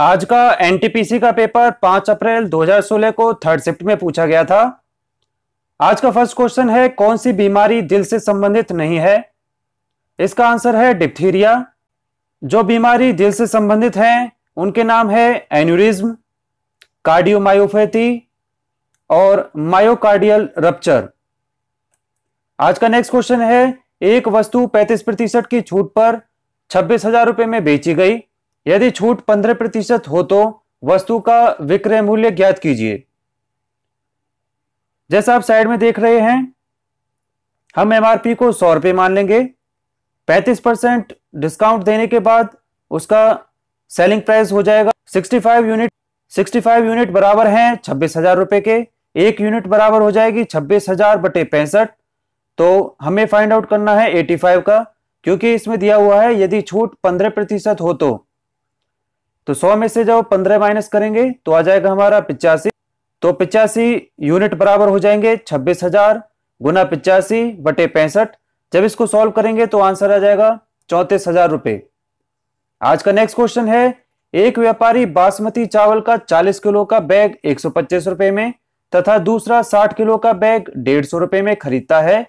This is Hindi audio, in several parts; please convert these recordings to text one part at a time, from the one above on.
आज का एनटीपीसी का पेपर 5 अप्रैल 2016 को थर्ड शिफ्ट में पूछा गया था आज का फर्स्ट क्वेश्चन है कौन सी बीमारी दिल से संबंधित नहीं है इसका आंसर है डिप्थीरिया जो बीमारी दिल से संबंधित हैं उनके नाम है एन्यूरिज्म कार्डियोमायोपैथी और मायोकार्डियल रप्चर आज का नेक्स्ट क्वेश्चन है एक वस्तु 35 प्रतिशत की छूट पर छब्बीस हजार रुपए में बेची गई यदि छूट पंद्रह प्रतिशत हो तो वस्तु का विक्रय मूल्य ज्ञात कीजिए जैसा आप साइड में देख रहे हैं हम एमआरपी को सौ रुपये मान लेंगे पैंतीस परसेंट डिस्काउंट देने के बाद उसका सेलिंग प्राइस हो जाएगा sixty five unit sixty five unit बराबर हैं छब्बीस हजार रुपये के एक यूनिट बराबर हो जाएगी छब्बीस हजार बटे पैंसठ तो हमें फाइंड आउट करना है एटी फाइव का क्योंकि इसमें दिया हुआ है यदि छूट पंद्रह प्रतिशत हो तो तो 100 में से जब 15 माइनस करेंगे तो आ जाएगा हमारा पिचासी तो पिचासी यूनिट बराबर हो जाएंगे छब्बीस हजार गुना पिचासी बटे पैंसठ जब इसको सॉल्व करेंगे तो आंसर आ जाएगा चौंतीस हजार रुपए आज का नेक्स्ट क्वेश्चन है एक व्यापारी बासमती चावल का 40 किलो का बैग एक रुपए में तथा दूसरा 60 किलो का बैग डेढ़ सौ रुपए में खरीदता है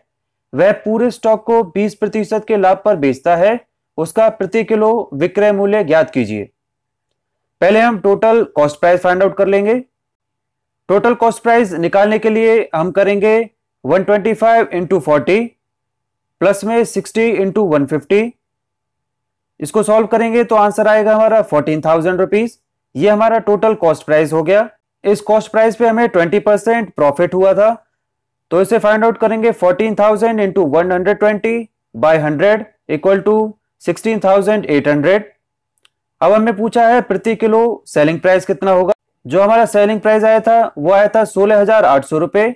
वह पूरे स्टॉक को 20 प्रतिशत के लाभ पर बेचता है उसका प्रति किलो विक्रय मूल्य ज्ञात कीजिए पहले हम total cost price find out कर लेंगे टोटल कॉस्ट प्राइस निकालने के लिए हम करेंगे 125 twenty five into forty plus में 60 इंटू वन इसको सॉल्व करेंगे तो आंसर आएगा हमारा फोर्टीन थाउजेंड रुपीज ये हमारा टोटल कॉस्ट प्राइस हो गया इस कॉस्ट प्राइस पे हमें 20 परसेंट प्रॉफिट हुआ था तो इसे फाइंड आउट करेंगे 14,000 thousand into one hundred twenty by hundred equal to sixteen thousand eight hundred अब हमने पूछा है प्रति किलो सेलिंग प्राइस कितना होगा जो हमारा सेलिंग प्राइस आया था वो आया था सोलह हजार आठ सौ रुपए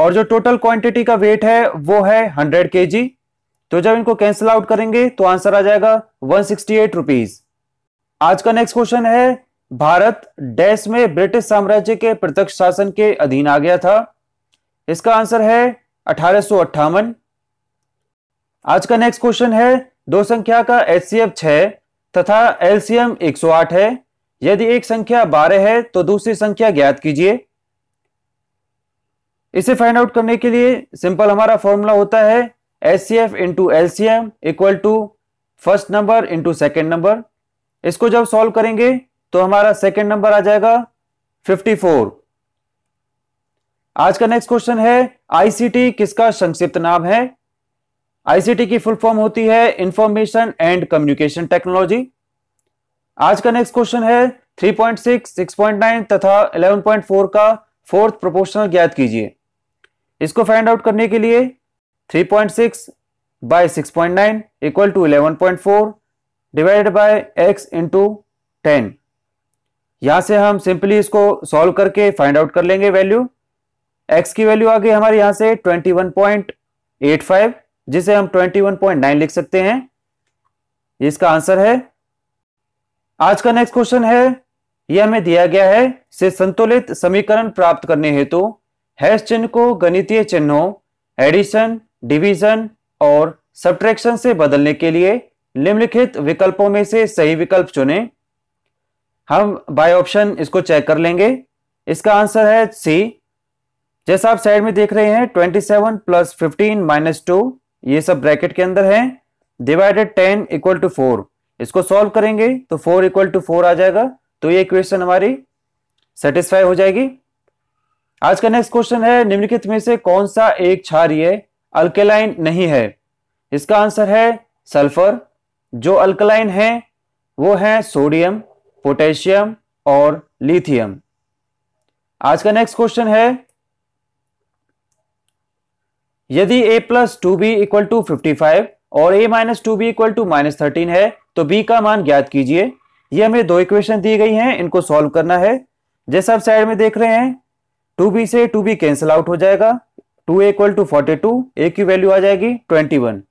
और जो टोटल क्वांटिटी का वेट है वो है हंड्रेड के जी तो जब इनको कैंसिल आउट करेंगे तो आंसर आ जाएगा वन सिक्सटी एट रुपीज आज का नेक्स्ट क्वेश्चन है भारत डैश में ब्रिटिश साम्राज्य के प्रत्यक्ष शासन के अधीन आ गया था इसका आंसर है अठारह आज का नेक्स्ट क्वेश्चन है दो संख्या का एच सी एफ तथा एलसीएम 108 है यदि एक संख्या 12 है तो दूसरी संख्या ज्ञात कीजिए इसे फाइंड आउट करने के लिए सिंपल हमारा फॉर्मूला होता है S C F into L C M equal to first number into second number इसको जब सॉल्व करेंगे तो हमारा सेकेंड नंबर आ जाएगा 54 आज का नेक्स्ट क्वेश्चन है आईसीटी किसका संक्षिप्त नाम है आईसीटी की फुल फॉर्म होती है इंफॉर्मेशन एंड कम्युनिकेशन टेक्नोलॉजी आज का नेक्स्ट क्वेश्चन है 3.6, 6.9 तथा 11.4 का फोर्थ प्रोपोर्शनल ज्ञात कीजिए इसको फाइंड आउट करने के लिए 3.6 point six by six point nine equal to eleven point four divided by X into ten यहां से हम सिंपली इसको सॉल्व करके फाइंड आउट कर लेंगे वैल्यू एक्स की वैल्यू आ गई हमारे यहां से twenty one point eight five जिसे हम 21.9 लिख सकते हैं इसका आंसर है आज का नेक्स्ट क्वेश्चन है यह हमें दिया गया है से संतुलित समीकरण प्राप्त करने हेतु तो, हैश चिन्ह को गणितीय चिन्हों एडिशन डिवीजन और सब्ट्रैक्शन से बदलने के लिए निम्नलिखित विकल्पों में से सही विकल्प चुने हम बाय ऑप्शन इसको चेक कर लेंगे इसका आंसर है सी जैसा आप साइड में देख रहे हैं 27 seven plus fifteen minus two ये सब ब्रैकेट के अंदर है divided ten equal to four इसको सॉल्व करेंगे तो फोर इक्वल टू फोर आ जाएगा तो ये इक्वेशन हमारी सेटिस्फाई हो जाएगी आज का नेक्स्ट क्वेश्चन है निम्नलिखित में से कौन सा एक क्षारीय अल्केलाइन नहीं है इसका आंसर है सल्फर जो अल्कलाइन है वो है सोडियम पोटेशियम और लिथियम आज का नेक्स्ट क्वेश्चन है यदि a plus two B equal to fifty five और a minus two B equal to minus thirteen है तो b का मान ज्ञात कीजिए ये हमें दो इक्वेशन दी गई हैं इनको सॉल्व करना है जैसा आप साइड में देख रहे हैं टू बी से टू बी कैंसिल आउट हो जाएगा two equal to forty two A की वैल्यू आ जाएगी ट्वेंटी वन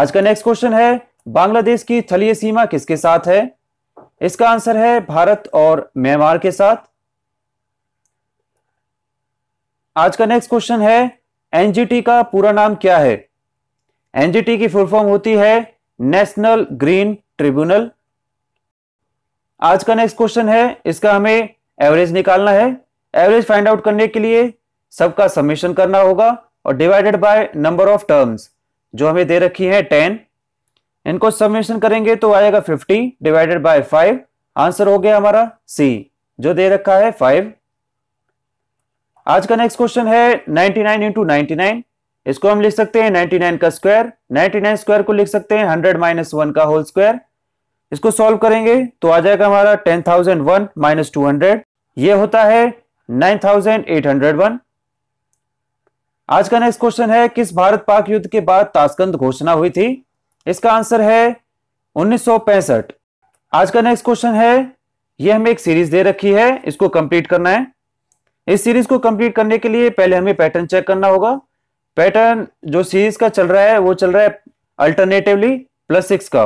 आज का नेक्स्ट क्वेश्चन है बांग्लादेश की थलीय सीमा किसके साथ है इसका आंसर है भारत और म्यांमार के साथ आज का नेक्स्ट क्वेश्चन है एनजीटी का पूरा नाम क्या है एनजीटी की फुल फॉर्म होती है नेशनल ग्रीन ट्रिब्यूनल आज का नेक्स्ट क्वेश्चन है इसका हमें एवरेज निकालना है एवरेज फाइंड आउट करने के लिए सबका सबमिशन करना होगा और divided by number of terms जो हमें दे रखी है टेन इनको सबमिशन करेंगे तो आएगा fifty divided by five answer हो गया हमारा सी जो दे रखा है फाइव आज का नेक्स्ट क्वेश्चन है 99 नाइन इंटू नाइन इसको हम लिख सकते हैं 99 का स्क्वायर 99 स्क्वायर को लिख सकते हैं 100 माइनस वन का होल स्क्वायर इसको सॉल्व करेंगे तो आ जाएगा हमारा 10,001 माइनस टू ये होता है 9,801 आज का नेक्स्ट क्वेश्चन है किस भारत पाक युद्ध के बाद ताशकंद घोषणा हुई थी इसका आंसर है उन्नीस आज का नेक्स्ट क्वेश्चन है यह हमें एक सीरीज दे रखी है इसको कंप्लीट करना है इस सीरीज को कंप्लीट करने के लिए पहले हमें पैटर्न चेक करना होगा पैटर्न जो सीरीज का चल रहा है वो चल रहा है अल्टरनेटिवली प्लस सिक्स का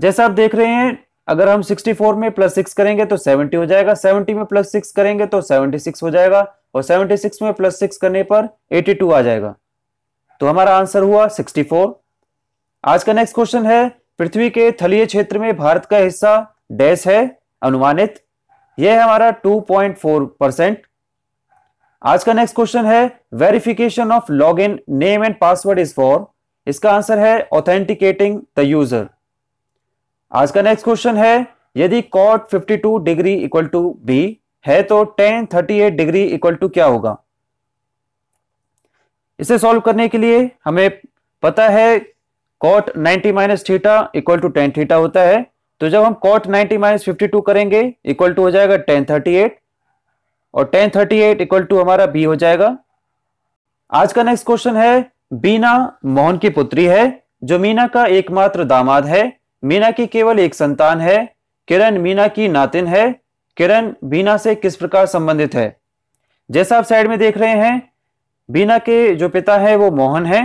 जैसा आप देख रहे हैं अगर हम 64 में प्लस सिक्स करेंगे तो 70 हो जाएगा 70 में प्लस सिक्स करेंगे तो 76 हो जाएगा और 76 में प्लस सिक्स करने पर 82 आ जाएगा तो हमारा आंसर हुआ 64 आज का नेक्स्ट क्वेश्चन है पृथ्वी के थलीय क्षेत्र में भारत का हिस्सा डैश है अनुमानित ये है हमारा 2.4 परसेंट आज का नेक्स्ट क्वेश्चन है verification of log in name and password is for इसका आंसर है ऑथेंटिकेटिंग द यूजर आज का नेक्स्ट क्वेश्चन है यदि cot 52 degree equal to B है तो टेन 38 डिग्री इक्वल टू क्या होगा इसे सॉल्व करने के लिए हमें पता है cot 90 minus theta equal to tan theta होता है तो जब हम कॉट 90 माइनस फिफ्टी करेंगे इक्वल टू हो जाएगा टेन एट और टेन एट इक्वल टू हमारा बी हो जाएगा आज का नेक्स्ट क्वेश्चन है बीना मोहन की पुत्री है जो मीना का एकमात्र दामाद है मीना की केवल एक संतान है किरण मीना की नातिन है किरण बीना से किस प्रकार संबंधित है जैसा आप साइड में देख रहे हैं बीना के जो पिता है वो मोहन है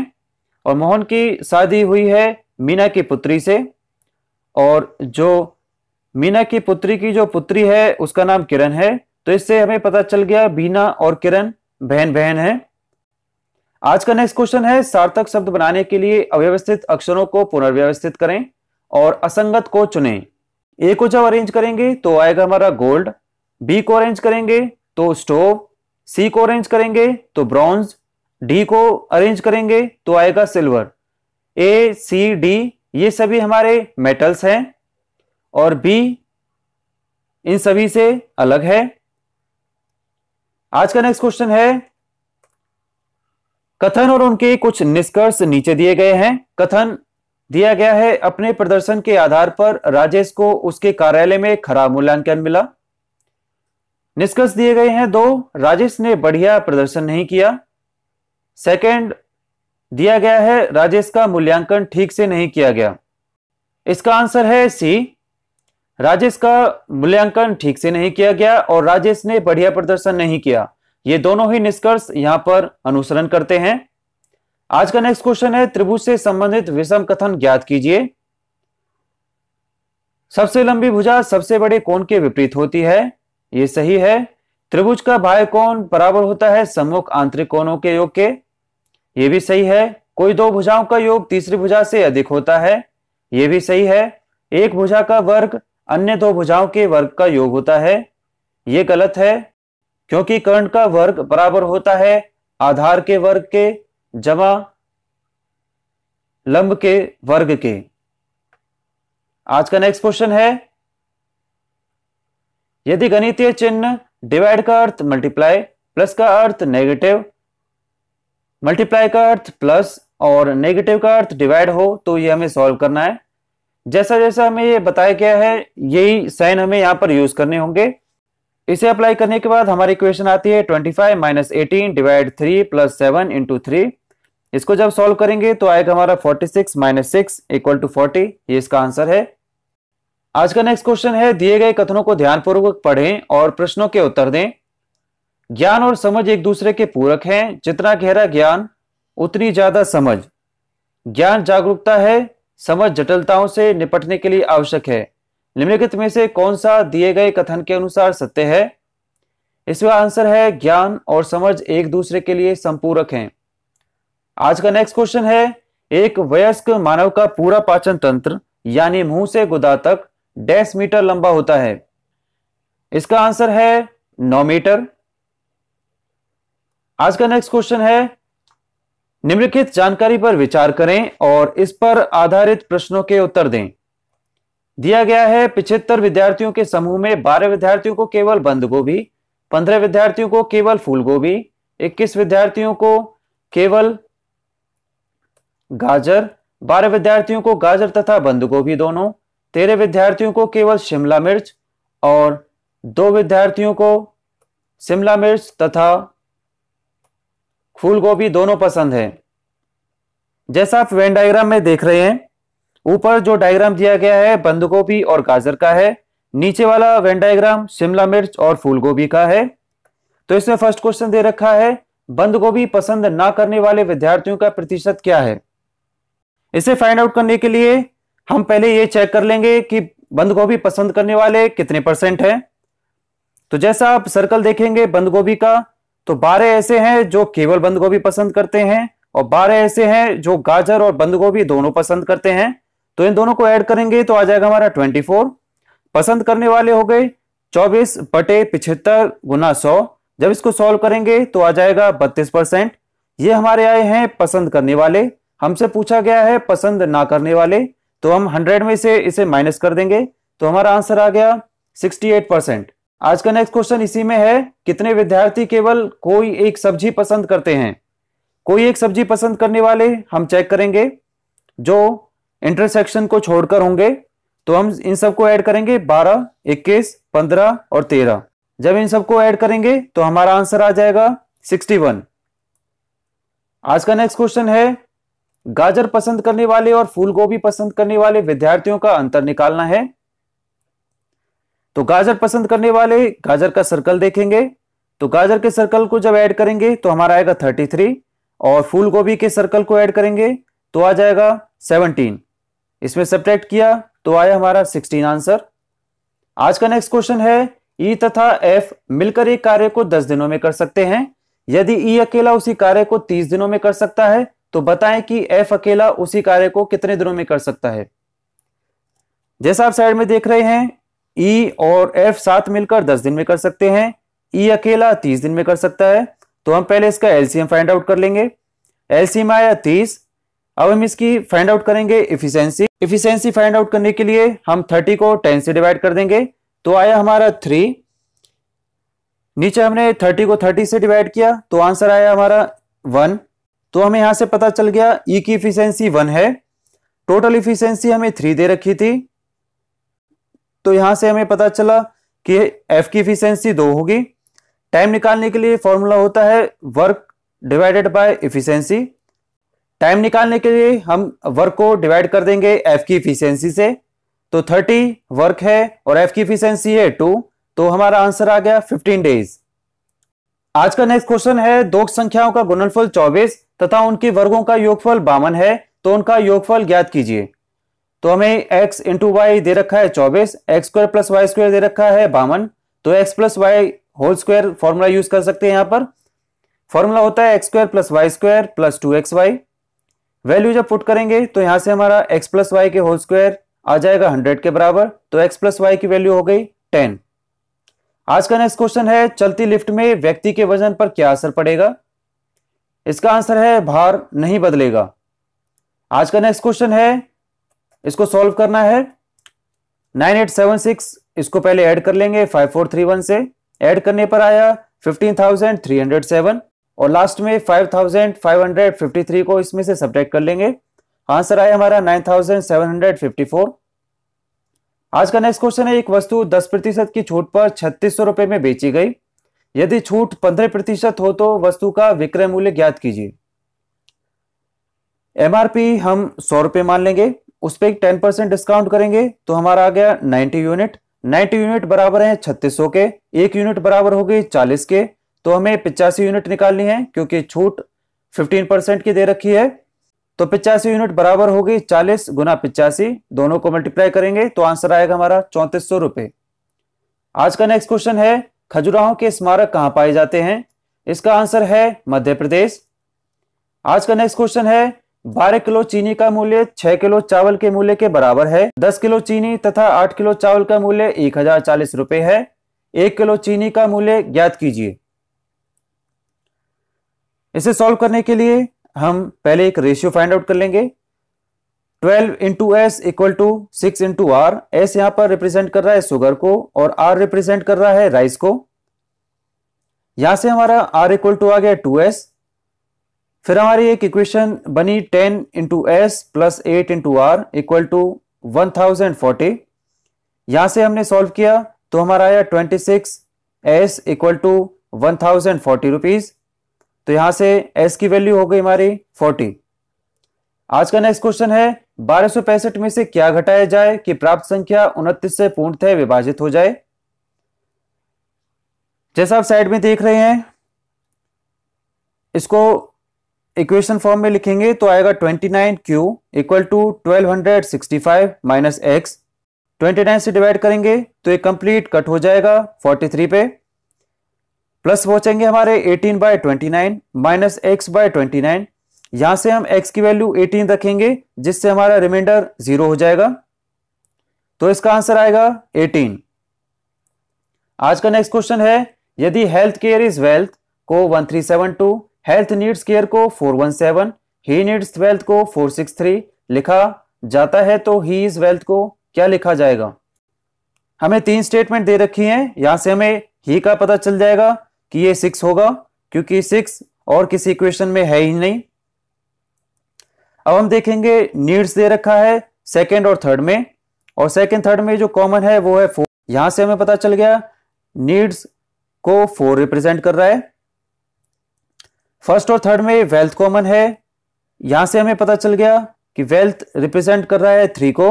और मोहन की शादी हुई है मीना की पुत्री से और जो मीना की पुत्री की जो पुत्री है उसका नाम किरण है तो इससे हमें पता चल गया बीना और किरण बहन बहन है आज का नेक्स्ट क्वेश्चन है सार्थक शब्द बनाने के लिए अव्यवस्थित अक्षरों को पुनर्व्यवस्थित करें और असंगत को चुनें ए को जब अरेंज करेंगे तो आएगा हमारा गोल्ड बी को अरेंज करेंगे तो स्टोव सी को अरेंज करेंगे तो ब्रॉन्ज डी को अरेंज करेंगे तो आएगा सिल्वर ए सी डी ये सभी हमारे मेटल्स हैं और बी इन सभी से अलग है आज का नेक्स्ट क्वेश्चन है कथन और उनके कुछ निष्कर्ष नीचे दिए गए हैं कथन दिया गया है अपने प्रदर्शन के आधार पर राजेश को उसके कार्यालय में खराब मूल्यांकन मिला निष्कर्ष दिए गए हैं दो राजेश ने बढ़िया प्रदर्शन नहीं किया सेकंड दिया गया है राजेश का मूल्यांकन ठीक से नहीं किया गया इसका आंसर है सी राजेश का मूल्यांकन ठीक से नहीं किया गया और राजेश ने बढ़िया प्रदर्शन नहीं किया ये दोनों ही निष्कर्ष यहां पर अनुसरण करते हैं आज का नेक्स्ट क्वेश्चन है त्रिभुज से संबंधित विषम कथन ज्ञात कीजिए सबसे लंबी भुजा सबसे बड़े कोण के विपरीत होती है ये सही है त्रिभुज का बाह्य कोण बराबर होता है सम्मुख आंतरिक कोणों के योग के ये भी सही है कोई दो भुजाओं का योग तीसरी भुजा से अधिक होता है ये भी सही है एक भुजा का वर्ग अन्य दो भुजाओं के वर्ग का योग होता है ये गलत है क्योंकि कर्ण का वर्ग बराबर होता है आधार के वर्ग के जमा लंब के वर्ग के आज का नेक्स्ट क्वेश्चन है यदि गणितीय चिन्ह डिवाइड का अर्थ मल्टीप्लाई प्लस का अर्थ नेगेटिव मल्टीप्लाई का अर्थ प्लस और नेगेटिव का अर्थ डिवाइड हो तो ये हमें सॉल्व करना है जैसा जैसा हमें ये बताया गया है यही साइन हमें यहाँ पर यूज करने होंगे इसे अप्लाई करने के बाद हमारी इक्वेशन आती है 25 five minus eighteen divide three plus seven into three इसको जब सॉल्व करेंगे तो आएगा हमारा 46 six minus six equal to forty ये इसका आंसर है आज का नेक्स्ट क्वेश्चन है दिए गए कथनों को ध्यानपूर्वक पढ़ें और प्रश्नों के उत्तर दें ज्ञान और समझ एक दूसरे के पूरक हैं जितना गहरा ज्ञान उतनी ज्यादा समझ ज्ञान जागरूकता है समझ जटिलताओं से निपटने के लिए आवश्यक है निम्नलिखित में से कौन सा दिए गए कथन के अनुसार सत्य है इसका आंसर है ज्ञान और समझ एक दूसरे के लिए संपूरक हैं आज का नेक्स्ट क्वेश्चन है एक वयस्क मानव का पूरा पाचन तंत्र यानी मुंह से गुदा तक डेस मीटर लंबा होता है इसका आंसर है नौ मीटर आज का नेक्स्ट क्वेश्चन है निम्नलिखित जानकारी पर विचार करें और इस पर आधारित प्रश्नों के उत्तर दें दिया गया है पिछहत्तर विद्यार्थियों के समूह में बारह विद्यार्थियों को केवल बंद गोभी पंद्रह विद्यार्थियों को केवल फूल गोभी इक्कीस विद्यार्थियों को केवल गाजर बारह विद्यार्थियों को गाजर तथा बंद गोभी दोनों तेरह विद्यार्थियों को केवल शिमला मिर्च और दो विद्यार्थियों को शिमला मिर्च तथा फूल गोभी दोनों पसंद है जैसा आप वेन डायग्राम में देख रहे हैं ऊपर जो डायग्राम दिया गया है बंद गोभी और गाजर का है नीचे वाला वेन डायग्राम शिमला मिर्च और फूल गोभी का है तो इसमें फर्स्ट क्वेश्चन दे रखा है बंद गोभी पसंद ना करने वाले विद्यार्थियों का प्रतिशत क्या है इसे फाइंड आउट करने के लिए हम पहले ये चेक कर लेंगे कि बंद गोभी पसंद करने वाले कितने परसेंट हैं तो जैसा आप सर्कल देखेंगे बंद गोभी का तो बारह ऐसे हैं जो केवल बंद गोभी पसंद करते हैं और बारह ऐसे हैं जो गाजर और बंद गोभी दोनों पसंद करते हैं तो इन दोनों को ऐड करेंगे तो आ जाएगा हमारा ट्वेंटी फोर पसंद करने वाले हो गए चौबीस बटे पिछहत्तर गुना सौ जब इसको सॉल्व करेंगे तो आ जाएगा बत्तीस परसेंट ये हमारे आए हैं पसंद करने वाले हमसे पूछा गया है पसंद ना करने वाले तो हम हंड्रेड में से इसे माइनस कर देंगे तो हमारा आंसर आ गया सिक्सटी एट परसेंट आज का नेक्स्ट क्वेश्चन इसी में है कितने विद्यार्थी केवल कोई एक सब्जी पसंद करते हैं कोई एक सब्जी पसंद करने वाले हम चेक करेंगे जो इंटरसेक्शन को छोड़कर होंगे तो हम इन सबको ऐड करेंगे 12, 21, 15 और 13। जब इन सबको ऐड करेंगे तो हमारा आंसर आ जाएगा 61। आज का नेक्स्ट क्वेश्चन है गाजर पसंद करने वाले और फूल गोभी पसंद करने वाले विद्यार्थियों का अंतर निकालना है तो गाजर पसंद करने वाले गाजर का सर्कल देखेंगे तो गाजर के सर्कल को जब ऐड करेंगे तो हमारा आएगा थर्टी थ्री और फूल गोभी के सर्कल को ऐड करेंगे तो आ जाएगा सेवनटीन इसमें सब्ट्रैक्ट किया तो आया हमारा सिक्सटीन आंसर आज का नेक्स्ट क्वेश्चन है ई e तथा एफ मिलकर एक कार्य को दस दिनों में कर सकते हैं यदि ई e अकेला उसी कार्य को तीस दिनों में कर सकता है तो बताएं कि एफ अकेला उसी कार्य को कितने दिनों में कर सकता है जैसा आप साइड में देख रहे हैं ई e और एफ साथ मिलकर दस दिन में कर सकते हैं ई e अकेला तीस दिन में कर सकता है तो हम पहले इसका एलसीएम फाइंड आउट कर लेंगे एलसीएम आया 30 अब हम इसकी फाइंड आउट करेंगे इफिशियंसी इफिशियंसी फाइंड आउट करने के लिए हम थर्टी को टेन से डिवाइड कर देंगे तो आया हमारा थ्री नीचे हमने थर्टी को थर्टी से डिवाइड किया तो आंसर आया हमारा वन तो हमें यहां से पता चल गया ई e की इफिशियंसी वन है टोटल इफिशियंसी हमें थ्री दे रखी थी तो यहां से हमें पता चला कि एफ की इफिशियंसी दो होगी टाइम निकालने के लिए फॉर्मूला होता है work divided by efficiency time निकालने के लिए हम वर्क को डिवाइड कर देंगे एफ की इफिशियंसी से तो थर्टी वर्क है और एफ की इफिशियंसी है टू तो हमारा आंसर आ गया फिफ्टीन डेज आज का नेक्स्ट क्वेश्चन है दो संख्याओं का गुणनफल चौबीस तथा उनके वर्गों का योगफल बावन है तो उनका योगफल ज्ञात कीजिए तो हमें x इंटू वाई दे रखा है चौबीस x square plus y square दे रखा है बावन तो x plus y whole square formula use कर सकते हैं यहां पर फॉर्मूला होता है x square plus y square plus two x y value जब पुट करेंगे तो यहां से हमारा एक्स प्लस वाई के होल स्क्वायर आ जाएगा हंड्रेड के बराबर तो एक्स प्लस वाई की वैल्यू हो गई टेन आज का नेक्स्ट क्वेश्चन है चलती लिफ्ट में व्यक्ति के वजन पर क्या असर पड़ेगा इसका आंसर है भार नहीं बदलेगा आज का नेक्स्ट क्वेश्चन है इसको सॉल्व करना है नाइन एट सेवन सिक्स इसको पहले ऐड कर लेंगे फाइव फोर थ्री वन से ऐड करने पर आया fifteen thousand three hundred seven और लास्ट में five thousand five hundred fifty three को इसमें से सब्ट्रैक्ट कर लेंगे आंसर आया हमारा nine thousand seven hundred fifty four आज का नेक्स्ट क्वेश्चन है एक वस्तु दस प्रतिशत की छूट पर छत्तीस सौ रुपए में बेची गई यदि छूट पंद्रह प्रतिशत हो तो वस्तु का विक्रय मूल्य ज्ञात कीजिए एमआरपी हम सौ रुपए मान लेंगे उस पर टेन परसेंट डिस्काउंट करेंगे तो हमारा आ गया नाइनटी यूनिट नाइनटी यूनिट बराबर है छत्तीस के एक यूनिट बराबर हो गई चालीस के तो हमें पिचासी यूनिट निकालनी है क्योंकि छूट फिफ्टीन परसेंट की दे रखी है तो पिचासी यूनिट बराबर हो गई चालीस गुना पिचासी दोनों को मल्टीप्लाई करेंगे तो आंसर आएगा हमारा चौंतीस सौ रुपए आज का नेक्स्ट क्वेश्चन है खजुराहो के स्मारक कहाँ पाए जाते हैं इसका आंसर है मध्य प्रदेश आज का नेक्स्ट क्वेश्चन है बारह किलो चीनी का मूल्य छह किलो चावल के मूल्य के बराबर है दस किलो चीनी तथा आठ किलो चावल का मूल्य एक हजार चालीस रुपये है एक किलो चीनी का मूल्य ज्ञात कीजिए इसे सॉल्व करने के लिए हम पहले एक रेशियो फाइंड आउट कर लेंगे 12 into s equal to six into r s यहां पर रिप्रेजेंट कर रहा है शुगर को और आर रिप्रेजेंट कर रहा है राइस को यहां से हमारा आर इक्वल टू आ गया टू एस फिर हमारी एक इक्वेशन बनी ten into s plus eight into r equal to one thousand forty यहां से हमने सॉल्व किया तो हमारा आया twenty six s equal to one thousand forty rupees तो यहां से एस की वैल्यू हो गई हमारी फोर्टी आज का नेक्स्ट क्वेश्चन है बारह में से क्या घटाया जाए कि प्राप्त संख्या उनतीस से पूर्णतः विभाजित हो जाए जैसा आप साइड में देख रहे हैं इसको इक्वेशन फॉर्म में लिखेंगे तो आएगा 29 nine q equal to twelve hundred sixty five minus x twenty nine से डिवाइड करेंगे तो ये कंप्लीट कट हो जाएगा फोर्टी थ्री पे प्लस पहुंचेंगे हमारे eighteen by twenty nine minus x by twenty nine यहां से हम एक्स की वैल्यू एटीन रखेंगे जिससे हमारा रिमाइंडर जीरो हो जाएगा तो इसका आंसर आएगा एटीन आज का नेक्स्ट क्वेश्चन है यदि हेल्थ केयर इज वेल्थ को one three seven two health needs care को 417, ही नीड्स वेल्थ को 463 लिखा जाता है तो ही इज वेल्थ को क्या लिखा जाएगा हमें तीन स्टेटमेंट दे रखी हैं यहां से हमें ही का पता चल जाएगा कि ये सिक्स होगा क्योंकि सिक्स और किसी इक्वेशन में है ही नहीं अब हम देखेंगे नीड्स दे रखा है सेकेंड और थर्ड में और सेकेंड थर्ड में जो कॉमन है वो है फोर यहां से हमें पता चल गया नीड्स को फोर रिप्रेजेंट कर रहा है फर्स्ट और थर्ड में वेल्थ कॉमन है यहां से हमें पता चल गया कि वेल्थ रिप्रेजेंट कर रहा है थ्री को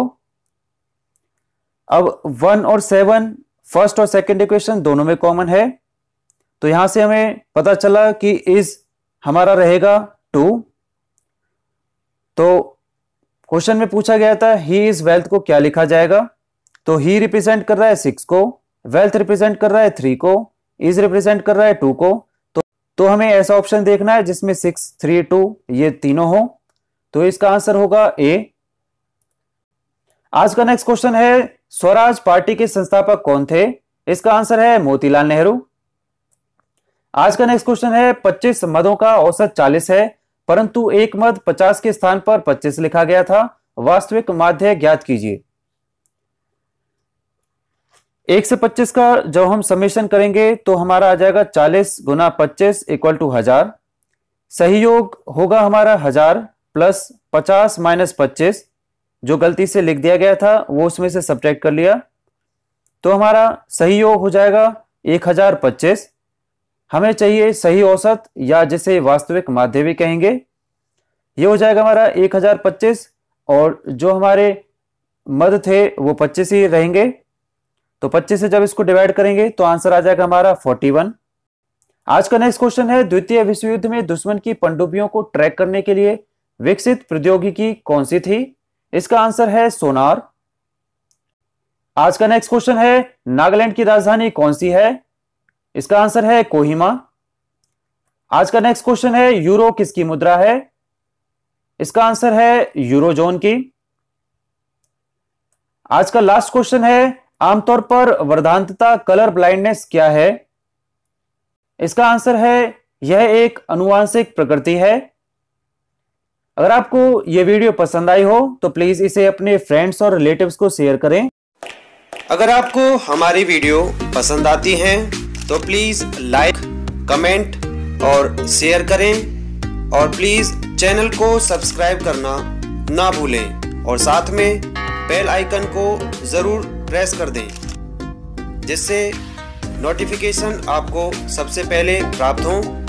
अब वन और सेवन फर्स्ट और सेकंड इक्वेशन दोनों में कॉमन है तो यहां से हमें पता चला कि इज हमारा रहेगा टू तो क्वेश्चन में पूछा गया था ही इज वेल्थ को क्या लिखा जाएगा तो ही रिप्रेजेंट कर रहा है सिक्स को वेल्थ रिप्रेजेंट कर रहा है थ्री को इज रिप्रेजेंट कर रहा है टू को तो हमें ऐसा ऑप्शन देखना है जिसमें सिक्स थ्री टू ये तीनों हो तो इसका आंसर होगा ए आज का नेक्स्ट क्वेश्चन है स्वराज पार्टी के संस्थापक कौन थे इसका आंसर है मोतीलाल नेहरू आज का नेक्स्ट क्वेश्चन है 25 मदों का औसत 40 है परंतु एक मद 50 के स्थान पर 25 लिखा गया था वास्तविक माध्य ज्ञात कीजिए एक से पच्चीस का जब हम समेशन करेंगे तो हमारा आ जाएगा चालीस गुना पच्चीस इक्वल टू हजार सहयोग होगा हमारा हजार प्लस पचास माइनस पच्चीस जो गलती से लिख दिया गया था वो उसमें से सब्ट्रैक्ट कर लिया तो हमारा सही योग हो जाएगा एक हजार पच्चीस हमें चाहिए सही औसत या जिसे वास्तविक माध्य भी कहेंगे ये हो जाएगा हमारा एक हजार पच्चीस और जो हमारे मद थे वो पच्चीस ही रहेंगे तो 25 से जब इसको डिवाइड करेंगे तो आंसर आ जाएगा हमारा 41 आज का नेक्स्ट क्वेश्चन है द्वितीय विश्व युद्ध में दुश्मन की पंडुबियों को ट्रैक करने के लिए विकसित प्रौद्योगिकी कौन सी थी इसका आंसर है सोनार आज का नेक्स्ट क्वेश्चन है नागालैंड की राजधानी कौन सी है इसका आंसर है कोहिमा आज का नेक्स्ट क्वेश्चन है यूरो किसकी मुद्रा है इसका आंसर है यूरोजोन की आज का लास्ट क्वेश्चन है आमतौर पर वर्धांतता कलर ब्लाइंडनेस क्या है इसका आंसर है यह एक अनुवांशिक प्रकृति है अगर आपको यह वीडियो पसंद आई हो तो प्लीज इसे अपने फ्रेंड्स और रिलेटिव्स को शेयर करें अगर आपको हमारी वीडियो पसंद आती है तो प्लीज लाइक कमेंट और शेयर करें और प्लीज चैनल को सब्सक्राइब करना ना भूलें और साथ में बेल आइकन को जरूर प्रेस कर दें जिससे नोटिफिकेशन आपको सबसे पहले प्राप्त हों